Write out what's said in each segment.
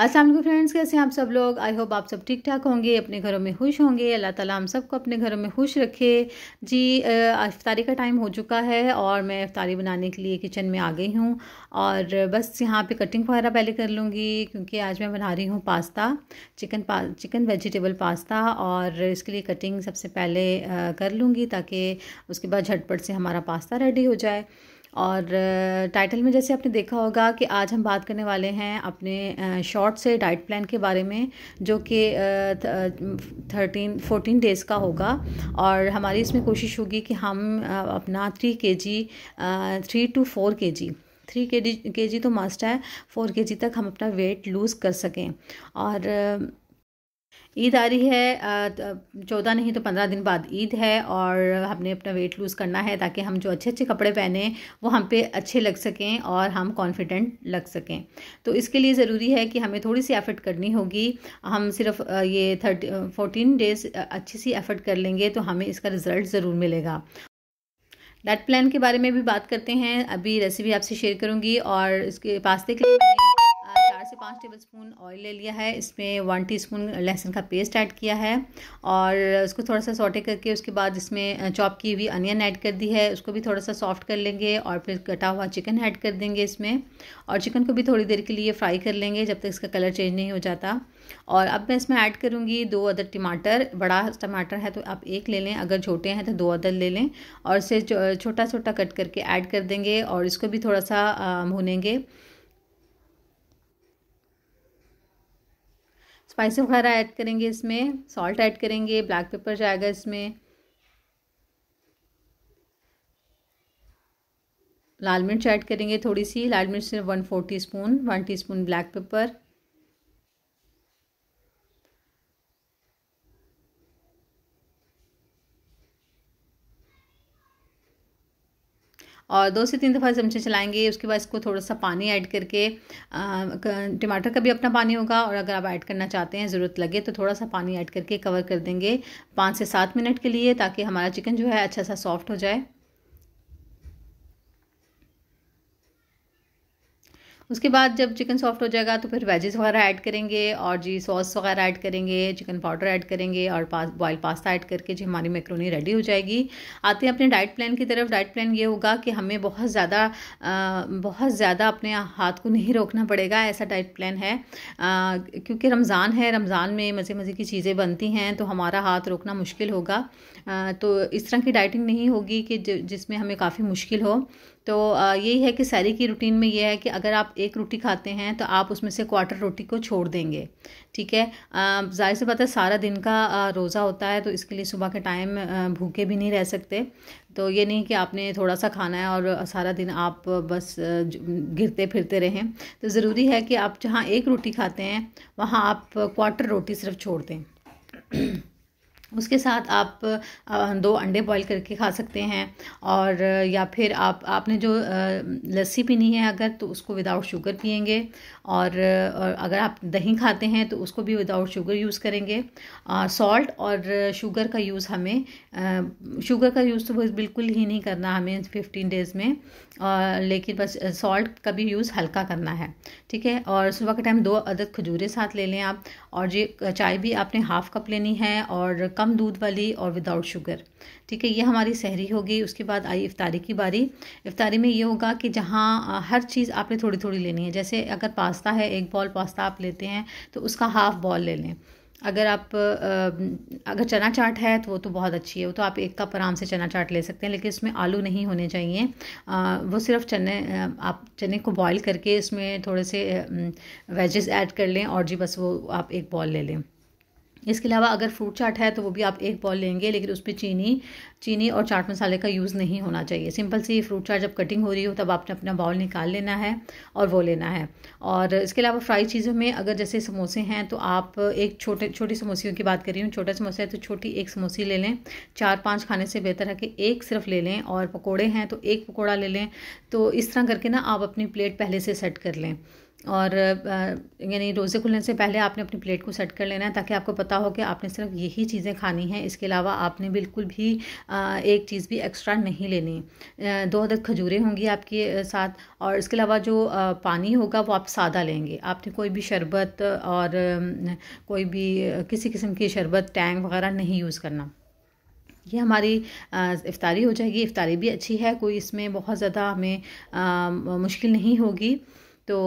Aslam friends कैसे हैं आप सब लोग आई होप आप सब ठीक ठाक होंगे अपने घरों में खुश होंगे अल्लाह ताला हम सबको अपने घरों में खुश रखे जी अफ्तारी का टाइम हो चुका है और मैं अफ्तारी बनाने के लिए किचन में आ गई हूँ और बस यहाँ पे कटिंग वगैरह पहले कर लूँगी क्योंकि आज मैं बना रही हूँ पास्ता चिकन पा चिकन वेजिटेबल पास्ता और इसके लिए कटिंग सबसे पहले कर लूँगी ताकि उसके बाद झटपट से हमारा पास्ता रेडी हो जाए और टाइटल में जैसे आपने देखा होगा कि आज हम बात करने वाले हैं अपने शॉर्ट से डाइट प्लान के बारे में जो कि थर्टीन फोर्टीन डेज़ का होगा और हमारी इसमें कोशिश होगी कि हम अपना थ्री के जी थ्री टू फोर के जी थ्री के जी के जी तो मस्ट है फोर के जी तक हम अपना वेट लूज़ कर सकें और ईद आ रही है चौदह नहीं तो पंद्रह दिन बाद ईद है और हमने अपना वेट लूज़ करना है ताकि हम जो अच्छे अच्छे कपड़े पहने वो हम पे अच्छे लग सकें और हम कॉन्फिडेंट लग सकें तो इसके लिए ज़रूरी है कि हमें थोड़ी सी एफ़र्ट करनी होगी हम सिर्फ ये थर्टी फोर्टीन डेज़ अच्छी सी एफ़र्ट कर लेंगे तो हमें इसका रिज़ल्ट ज़रूर मिलेगा डाइट प्लान के बारे में भी बात करते हैं अभी रेसिपी आपसे शेयर करूँगी और इसके पास्ते के लिए से पाँच टेबल स्पून ऑयल ले लिया है इसमें वन टीस्पून लहसुन का पेस्ट ऐड किया है और उसको थोड़ा सा सोटे करके उसके बाद इसमें चॉप की हुई अनियन ऐड कर दी है उसको भी थोड़ा सा सॉफ्ट कर लेंगे और फिर कटा हुआ चिकन ऐड कर देंगे इसमें और चिकन को भी थोड़ी देर के लिए फ्राई कर लेंगे जब तक इसका कलर चेंज नहीं हो जाता और अब मैं इसमें ऐड करूँगी दो अदर टमाटर बड़ा टमाटर है तो आप एक ले लें अगर छोटे हैं तो दो अदर ले लें और इसे छोटा छोटा कट करके ऐड कर देंगे और इसको भी थोड़ा सा भुनेंगे स्पाइसी वगैरह ऐड करेंगे इसमें सॉल्ट ऐड करेंगे ब्लैक पेपर जाएगा इसमें लाल मिर्च ऐड करेंगे थोड़ी सी लाल मिर्च सिर्फ one four teaspoon one teaspoon black pepper और दो से तीन दफ़ा चमचे चलाएंगे उसके बाद इसको थोड़ा सा पानी ऐड करके टमाटर का भी अपना पानी होगा और अगर आप ऐड करना चाहते हैं ज़रूरत लगे तो थोड़ा सा पानी ऐड करके कवर कर देंगे पाँच से सात मिनट के लिए ताकि हमारा चिकन जो है अच्छा सा सॉफ्ट हो जाए उसके बाद जब चिकन सॉफ्ट हो जाएगा तो फिर वेजेस वगैरह ऐड करेंगे और जी सॉस वगैरह ऐड करेंगे चिकन पाउडर ऐड करेंगे और पास बॉयल पास्ता ऐड करके जी हमारी मैक्रोनी रेडी हो जाएगी आते हैं अपने डाइट प्लान की तरफ डाइट प्लान ये होगा कि हमें बहुत ज़्यादा बहुत ज़्यादा अपने हाथ को नहीं रोकना पड़ेगा ऐसा डाइट प्लान है क्योंकि रमज़ान है रमज़ान में मज़े मज़े की चीज़ें बनती हैं तो हमारा हाथ रोकना मुश्किल होगा तो इस तरह की डाइटिंग नहीं होगी कि जिसमें हमें काफ़ी मुश्किल हो तो यही है कि सैरी की रूटीन में यह है कि अगर आप एक रोटी खाते हैं तो आप उसमें से क्वार्टर रोटी को छोड़ देंगे ठीक है जाहिर सी बात है सारा दिन का रोज़ा होता है तो इसके लिए सुबह के टाइम भूखे भी नहीं रह सकते तो ये नहीं कि आपने थोड़ा सा खाना है और सारा दिन आप बस गिरते फिरते रहें तो ज़रूरी है कि आप जहाँ एक रोटी खाते हैं वहाँ आप क्वार्टर रोटी सिर्फ छोड़ दें उसके साथ आप दो अंडे बॉईल करके खा सकते हैं और या फिर आप आपने जो लस्सी पीनी है अगर तो उसको विदाउट शुगर पियेंगे और अगर आप दही खाते हैं तो उसको भी विदाउट शुगर यूज़ करेंगे सॉल्ट और शुगर का यूज़ हमें शुगर का यूज़ तो बिल्कुल ही नहीं करना हमें फिफ्टीन डेज़ में लेकिन बस सॉल्ट का भी यूज़ हल्का करना है ठीक है और सुबह के टाइम दो अदद खजूरें साथ ले लें आप और ये चाय भी आपने हाफ़ कप लेनी है और कम दूध वाली और विदाउट शुगर ठीक है ये हमारी सहरी होगी उसके बाद आई इफ्तारी की बारी इफ्तारी में ये होगा कि जहाँ हर चीज़ आपने थोड़ी थोड़ी लेनी है जैसे अगर पास्ता है एक बॉल पास्ता आप लेते हैं तो उसका हाफ़ बॉल ले लें अगर आप अगर चना चाट है तो वो तो बहुत अच्छी है वो तो आप एक कप आराम से चना चाट ले सकते हैं लेकिन उसमें आलू नहीं होने चाहिए वो सिर्फ चने आप चने को बॉईल करके इसमें थोड़े से वेजेस ऐड कर लें और जी बस वो आप एक बॉल ले लें इसके अलावा अगर फ्रूट चाट है तो वो भी आप एक बॉल लेंगे लेकिन उसमें चीनी चीनी और चाट मसाले का यूज़ नहीं होना चाहिए सिंपल सी फ्रूट चाट जब कटिंग हो रही हो तब आपने अपना बॉल निकाल लेना है और वो लेना है और इसके अलावा फ्राई चीज़ों में अगर जैसे समोसे हैं तो आप एक छोटे छोटी समोसियों की बात कर रही हूँ छोटा समोसा है तो छोटी एक समोसी ले लें चार पाँच खाने से बेहतर है कि एक सिर्फ ले लें और पकौड़े हैं तो एक पकौड़ा ले लें तो इस तरह करके ना आप अपनी प्लेट पहले से सेट कर लें और यानी रोज़े खुलने से पहले आपने अपनी प्लेट को सेट कर लेना है ताकि आपको पता हो कि आपने सिर्फ यही चीज़ें खानी हैं इसके अलावा आपने बिल्कुल भी एक चीज़ भी एक्स्ट्रा नहीं लेनी दो अदद खजूरें होंगी आपके साथ और इसके अलावा जो पानी होगा वो आप सादा लेंगे आपने कोई भी शरबत और कोई भी किसी किस्म की शरबत टैंक वगैरह नहीं यूज़ करना ये हमारी इफ़ारी हो जाएगी इफ़ारी भी अच्छी है कोई इसमें बहुत ज़्यादा हमें मुश्किल नहीं होगी तो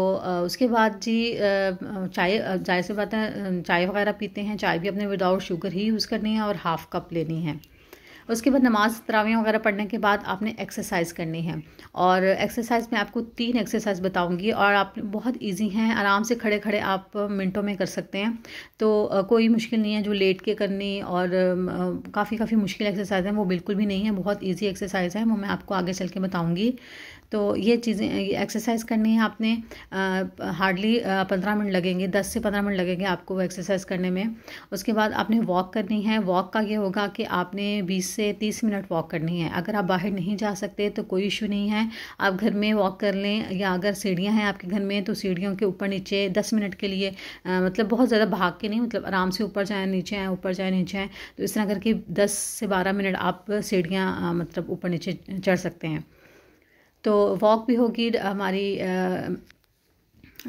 उसके बाद जी चाय चाय से बात है चाय वगैरह पीते हैं चाय भी अपने विदाउट शुगर ही यूज़ करनी है और हाफ़ कप लेनी है उसके बाद नमाज तरावियाँ वगैरह पढ़ने के बाद आपने एक्सरसाइज करनी है और एक्सरसाइज में आपको तीन एक्सरसाइज बताऊंगी और आप बहुत इजी हैं आराम से खड़े खड़े आप मिनटों में कर सकते हैं तो कोई मुश्किल नहीं है जो लेट के करनी और काफ़ी काफ़ी मुश्किल एक्सरसाइज है वो बिल्कुल भी नहीं है बहुत ईजी एक्सरसाइज है वो मैं आपको आगे चल के बताऊँगी तो ये चीज़ें एक्सरसाइज करनी है आपने हार्डली पंद्रह मिनट लगेंगे दस से पंद्रह मिनट लगेंगे आपको एक्सरसाइज करने में उसके बाद आपने वॉक करनी है वॉक का ये होगा कि आपने बीस से तीस मिनट वॉक करनी है अगर आप बाहर नहीं जा सकते तो कोई इशू नहीं है आप घर में वॉक कर लें या अगर सीढ़ियाँ हैं आपके घर में तो सीढ़ियों के ऊपर नीचे दस मिनट के लिए आ, मतलब बहुत ज़्यादा भाग के नहीं मतलब आराम से ऊपर जाएँ नीचे आएँ ऊपर जाएँ नीचे आएँ तो इस तरह करके दस से बारह मिनट आप सीढ़ियाँ मतलब ऊपर नीचे चढ़ सकते हैं तो वॉक भी होगी हमारी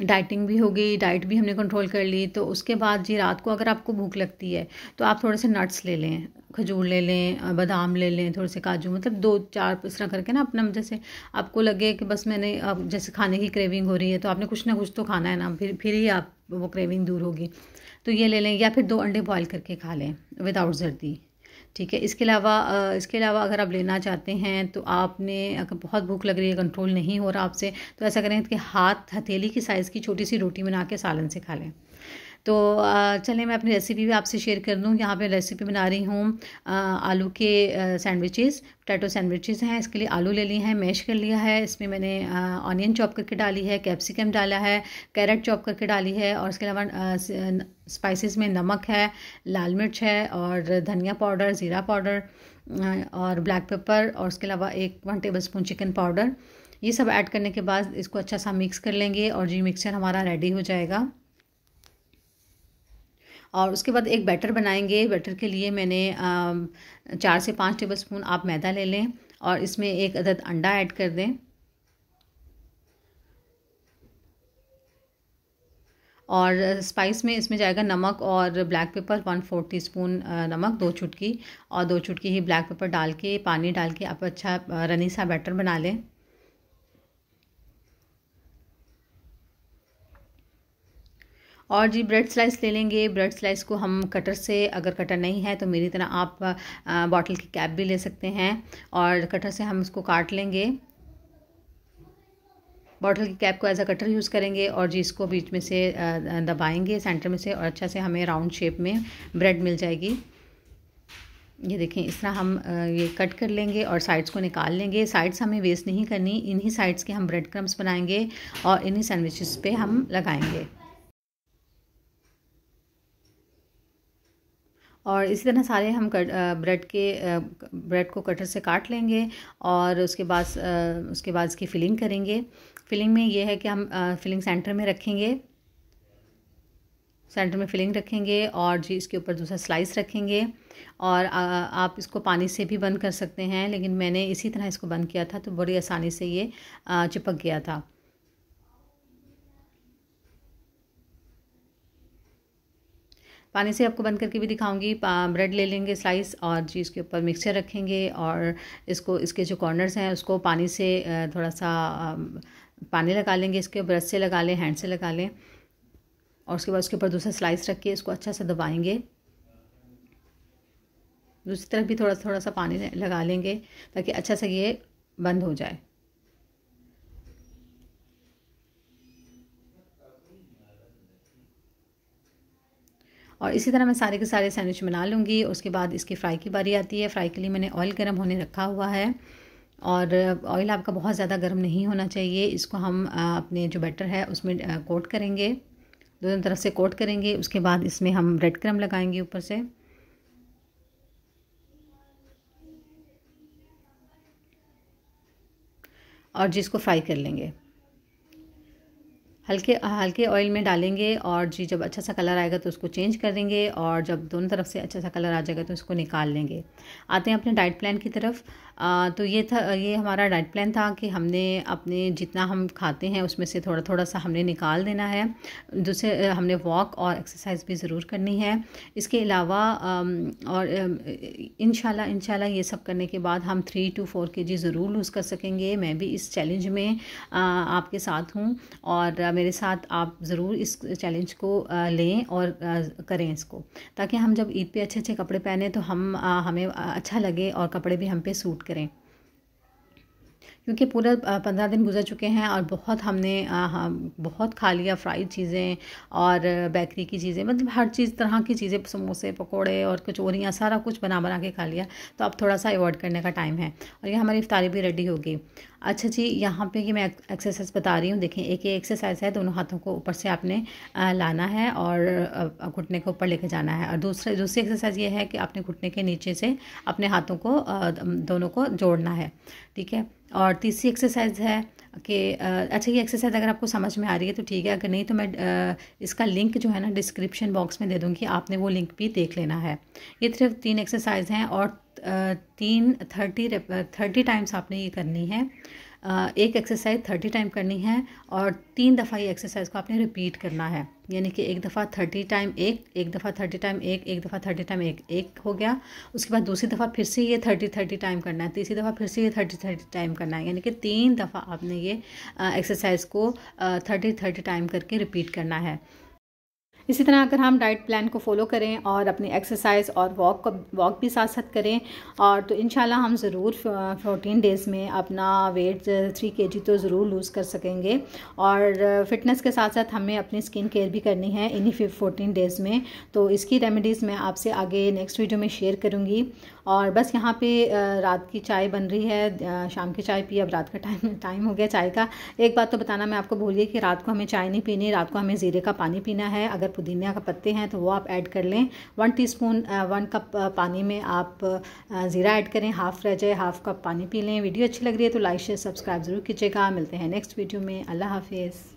डाइटिंग भी होगी डाइट भी हमने कंट्रोल कर ली तो उसके बाद जी रात को अगर आपको भूख लगती है तो आप थोड़े से नट्स ले लें खजूर ले लें बादाम ले लें थोड़े से काजू मतलब दो चार इस तरह करके ना अपना जैसे आपको लगे कि बस मैंने अब जैसे खाने की क्रेविंग हो रही है तो आपने कुछ ना कुछ तो खाना है ना फिर फिर ही आप वो क्रेविंग दूर होगी तो ये ले लें या फिर दो अंडे बॉयल करके खा लें विदाउट जर्दी ठीक है इसके अलावा इसके अलावा अगर आप लेना चाहते हैं तो आपने अगर बहुत भूख लग रही है कंट्रोल नहीं हो रहा आपसे तो ऐसा करें कि हाथ हथेली की साइज़ की छोटी सी रोटी बना के सालन से खा लें तो चलें मैं अपनी रेसिपी भी आपसे शेयर कर दूँ यहाँ पे रेसिपी बना रही हूँ आलू के सैंडविचेस पोटैटो सैंडविचेस हैं इसके लिए आलू ले लिए हैं मैश कर लिया है इसमें मैंने ऑनियन चॉप करके डाली है कैप्सिकम डाला है कैरेट चॉप करके डाली है और इसके अलावा स्पाइसेस में नमक है लाल मिर्च है और धनिया पाउडर ज़ीरा पाउडर और ब्लैक पेपर और उसके अलावा एक one tablespoon chicken powder ये सब ऐड करने के बाद इसको अच्छा सा मिक्स कर लेंगे और जी मिक्सचर हमारा रेडी हो जाएगा और उसके बाद एक बैटर बनाएंगे बैटर के लिए मैंने चार से पाँच टेबल स्पून आप मैदा ले लें और इसमें एक अदद अंडा ऐड कर दें और स्पाइस में इसमें जाएगा नमक और black pepper one four teaspoon नमक दो चुटकी और दो चुटकी ही ब्लैक पेपर डाल के पानी डाल के आप अच्छा रनी सा बैटर बना लें और जी ब्रेड स्लाइस ले लेंगे ब्रेड स्लाइस को हम कटर से अगर कटर नहीं है तो मेरी तरह आप बॉटल की कैप भी ले सकते हैं और कटर से हम इसको काट लेंगे बॉटल की कैप को एज अ कटर यूज़ करेंगे और जी इसको बीच में से दबाएंगे सेंटर में से और अच्छा से हमें राउंड शेप में ब्रेड मिल जाएगी ये देखें इस तरह हम ये कट कर लेंगे और साइड्स को निकाल लेंगे साइड्स हमें वेस्ट नहीं करनी इन्हीं साइड्स के हम ब्रेड क्रम्स बनाएंगे और इन्हीं सैंडविचेस पे हम लगाएंगे और इसी तरह सारे हम कट ब्रेड के ब्रेड को कटर से काट लेंगे और उसके बाद उसके बाद इसकी फिलिंग करेंगे फिलिंग में ये है कि हम फिलिंग सेंटर में रखेंगे सेंटर में फिलिंग रखेंगे और जी इसके ऊपर दूसरा स्लाइस रखेंगे और आ, आप इसको पानी से भी बंद कर सकते हैं लेकिन मैंने इसी तरह इसको बंद किया था तो बड़ी आसानी से ये चिपक गया था पानी से आपको बंद करके भी दिखाऊंगी ब्रेड ले लेंगे स्लाइस और जी इसके ऊपर मिक्सचर रखेंगे और इसको इसके जो कॉर्नर्स हैं उसको पानी से थोड़ा सा पानी लगा लेंगे इसके ब्रश से लगा लें हैंड से लगा लें और उसके बाद उसके ऊपर दूसरा स्लाइस रख के इसको अच्छा से दबाएंगे दूसरी तरफ भी थोड़ा थोड़ा सा पानी लगा लेंगे ताकि अच्छा से ये बंद हो जाए और इसी तरह मैं सारे के सारे सैंडविच बना लूँगी उसके बाद इसकी फ्राई की बारी आती है फ्राई के लिए मैंने ऑयल गर्म होने रखा हुआ है और ऑयल आपका बहुत ज़्यादा गर्म नहीं होना चाहिए इसको हम अपने जो बैटर है उसमें कोट करेंगे दोनों तरफ से कोट करेंगे उसके बाद इसमें हम ब्रेड क्रम लगाएंगे ऊपर से और जिसको फ्राई कर लेंगे हल्के हल्के ऑयल में डालेंगे और जी जब अच्छा सा कलर आएगा तो उसको चेंज करेंगे और जब दोनों तरफ से अच्छा सा कलर आ जाएगा तो उसको निकाल लेंगे आते हैं अपने डाइट प्लान की तरफ आ, तो ये था ये हमारा डाइट प्लान था कि हमने अपने जितना हम खाते हैं उसमें से थोड़ा थोड़ा सा हमने निकाल देना है दूसरे हमने वॉक और एक्सरसाइज भी ज़रूर करनी है इसके अलावा और इन शाला ये सब करने के बाद हम थ्री टू फोर के जी ज़रूर लूज़ कर सकेंगे मैं भी इस चैलेंज में आपके साथ हूँ और मेरे साथ आप ज़रूर इस चैलेंज को लें और करें इसको ताकि हम जब ईद पे अच्छे अच्छे कपड़े पहने तो हम हमें अच्छा लगे और कपड़े भी हम पे सूट करें क्योंकि पूरा पंद्रह दिन गुजर चुके हैं और बहुत हमने हाँ बहुत खा लिया फ्राइड चीज़ें और बेकरी की चीज़ें मतलब हर चीज़ तरह की चीज़ें समोसे पकौड़े और कचोरियाँ सारा कुछ बना बना के खा लिया तो अब थोड़ा सा अवॉइड करने का टाइम है और ये हमारी इफ्तारी भी रेडी होगी अच्छा जी यहाँ पे ये मैं एक्सरसाइज बता रही हूँ देखें एक ही एक्सरसाइज है दोनों हाथों को ऊपर से आपने लाना है और घुटने को ऊपर लेके जाना है और दूसरे दूसरी एक्सरसाइज ये है कि आपने घुटने के नीचे से अपने हाथों को दोनों को जोड़ना है ठीक है और तीसरी एक्सरसाइज है कि अच्छा ये एक्सरसाइज अगर आपको समझ में आ रही है तो ठीक है अगर नहीं तो मैं इसका लिंक जो है ना डिस्क्रिप्शन बॉक्स में दे दूँगी आपने वो लिंक भी देख लेना है ये सिर्फ तीन एक्सरसाइज हैं और तीन थर्टी थर्टी टाइम्स आपने ये करनी है एक एक्सरसाइज थर्टी टाइम करनी है और तीन दफ़ा ये एक्सरसाइज को आपने रिपीट करना है यानी कि एक दफ़ा थर्टी टाइम एक एक दफ़ा थर्टी टाइम एक एक दफ़ा थर्टी टाइम एक एक हो गया उसके बाद दूसरी दफ़ा फिर से ये थर्टी थर्टी टाइम करना है तीसरी दफ़ा फिर से ये थर्टी थर्टी टाइम करना है यानी कि तीन दफ़ा आपने ये एक्सरसाइज को थर्टी थर्टी टाइम करके रिपीट करना है इसी तरह अगर हम डाइट प्लान को फॉलो करें और अपनी एक्सरसाइज और वॉक को वॉक भी साथ साथ करें और तो इन हम ज़रूर फोर्टीन डेज़ में अपना वेट थ्री के तो ज़रूर लूज़ कर सकेंगे और फिटनेस के साथ साथ हमें अपनी स्किन केयर भी करनी है इन्हीं फोर्टीन डेज़ में तो इसकी रेमेडीज़ मैं आपसे आगे नेक्स्ट वीडियो में शेयर करूँगी और बस यहाँ पे रात की चाय बन रही है शाम की चाय पी अब रात का टाइम टाइम हो गया चाय का एक बात तो बताना मैं आपको भूलिए कि रात को हमें चाय नहीं पीनी रात को हमें ज़ीरे का पानी पीना है अगर पुदीने का पत्ते हैं तो वो आप ऐड कर लें one teaspoon one cup पानी में आप ज़ीरा ऐड करें हाफ़ रह जाए हाफ़ कप पानी पी लें वीडियो अच्छी लग रही है तो लाइक शेयर सब्सक्राइब ज़रूर कीजिएगा मिलते हैं नेक्स्ट वीडियो में अल्लाह हाफिज़